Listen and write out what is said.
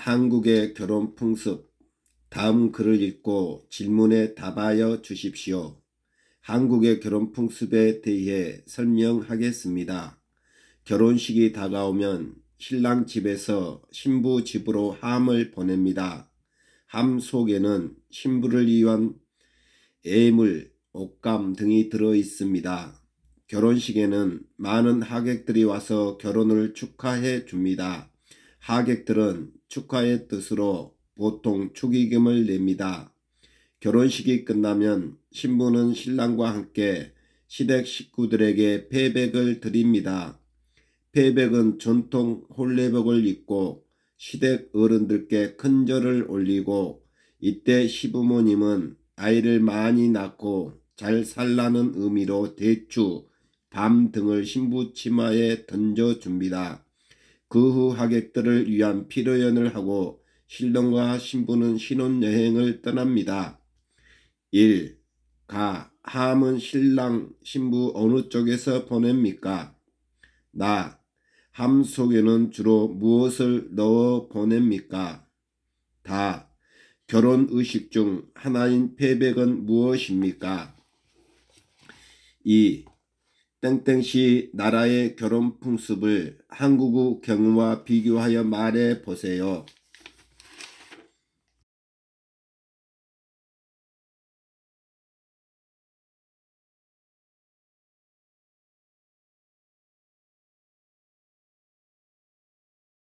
한국의 결혼 풍습 다음 글을 읽고 질문에 답하여 주십시오. 한국의 결혼 풍습에 대해 설명하겠습니다. 결혼식이 다가오면 신랑 집에서 신부 집으로 함을 보냅니다. 함 속에는 신부를 위한 예물, 옷감 등이 들어 있습니다. 결혼식에는 많은 하객들이 와서 결혼을 축하해 줍니다. 하객들은 축하의 뜻으로 보통 축의금을 냅니다. 결혼식이 끝나면 신부는 신랑과 함께 시댁 식구들에게 폐백을 드립니다. 폐백은 전통 홀레복을 입고 시댁 어른들께 큰 절을 올리고 이때 시부모님은 아이를 많이 낳고 잘 살라는 의미로 대추, 밤 등을 신부 치마에 던져줍니다. 그후 하객들을 위한 피로연을 하고 신령과 신부는 신혼여행을 떠납니다. 1. 가. 함은 신랑, 신부 어느 쪽에서 보냅니까? 나. 함 속에는 주로 무엇을 넣어 보냅니까? 다. 결혼 의식 중 하나인 패백은 무엇입니까? 2. 땡땡시 나라의 결혼 풍습을 한국의 경우와 비교하여 말해 보세요.